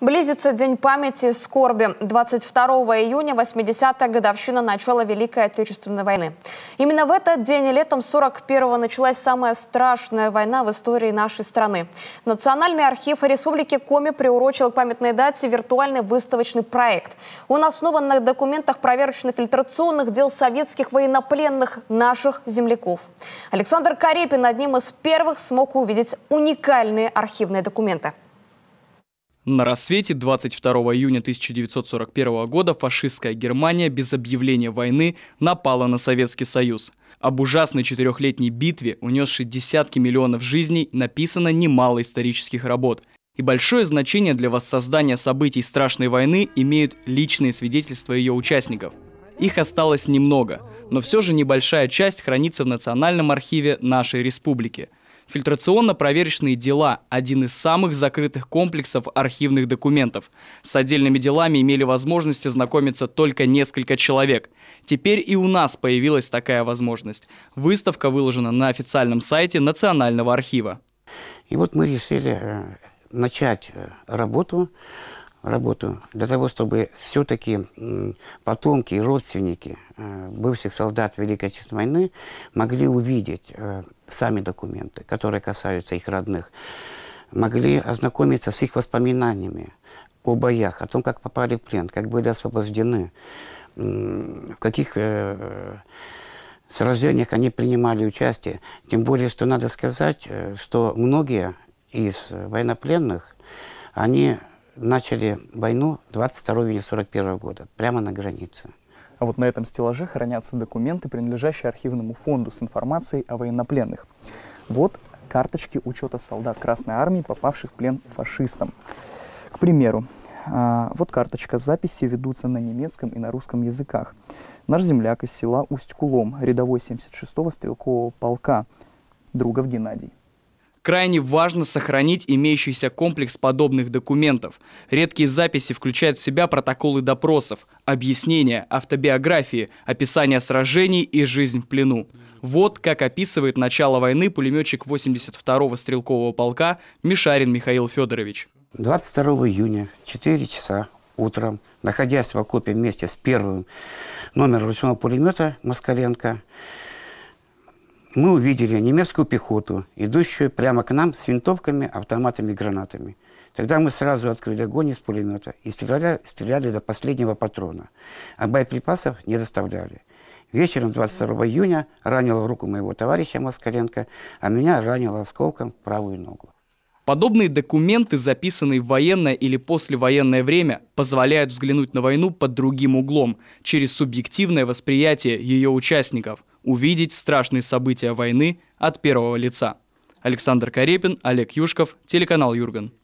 Близится День памяти скорби. 22 июня 80-я годовщина начала Великой Отечественной войны. Именно в этот день летом 41-го началась самая страшная война в истории нашей страны. Национальный архив Республики Коми приурочил к памятной дате виртуальный выставочный проект. Он основан на документах проверочно-фильтрационных дел советских военнопленных наших земляков. Александр Карепин одним из первых смог увидеть уникальные архивные документы. На рассвете 22 июня 1941 года фашистская Германия без объявления войны напала на Советский Союз. Об ужасной четырехлетней битве, унесшей десятки миллионов жизней, написано немало исторических работ. И большое значение для воссоздания событий страшной войны имеют личные свидетельства ее участников. Их осталось немного, но все же небольшая часть хранится в Национальном архиве нашей республики – Фильтрационно-проверочные дела – один из самых закрытых комплексов архивных документов. С отдельными делами имели возможность ознакомиться только несколько человек. Теперь и у нас появилась такая возможность. Выставка выложена на официальном сайте Национального архива. И вот мы решили э, начать э, работу работу для того, чтобы все-таки потомки и родственники э, бывших солдат Великой Отечественной войны могли увидеть э, сами документы, которые касаются их родных, могли ознакомиться с их воспоминаниями о боях, о том, как попали в плен, как были освобождены, в каких э, сражениях они принимали участие. Тем более, что надо сказать, что многие из военнопленных, они начали войну 22 июня 1941 года, прямо на границе. А вот на этом стеллаже хранятся документы, принадлежащие архивному фонду с информацией о военнопленных. Вот карточки учета солдат Красной Армии, попавших в плен фашистам. К примеру, а, вот карточка. Записи ведутся на немецком и на русском языках. Наш земляк из села Усть-Кулом, рядовой 76-го стрелкового полка, Другов Геннадий. Крайне важно сохранить имеющийся комплекс подобных документов. Редкие записи включают в себя протоколы допросов, объяснения, автобиографии, описание сражений и жизнь в плену. Вот как описывает начало войны пулеметчик 82-го стрелкового полка Мишарин Михаил Федорович. 22 июня, 4 часа утром, находясь в окопе вместе с первым номером ручного пулемета Москаленко, мы увидели немецкую пехоту, идущую прямо к нам с винтовками, автоматами гранатами. Тогда мы сразу открыли огонь из пулемета и стреляли, стреляли до последнего патрона, а боеприпасов не доставляли. Вечером 22 июня ранило в руку моего товарища Москаленко, а меня ранило осколком в правую ногу. Подобные документы, записанные в военное или послевоенное время, позволяют взглянуть на войну под другим углом, через субъективное восприятие ее участников увидеть страшные события войны от первого лица. Александр Карепин, Олег Юшков, телеканал Юрган.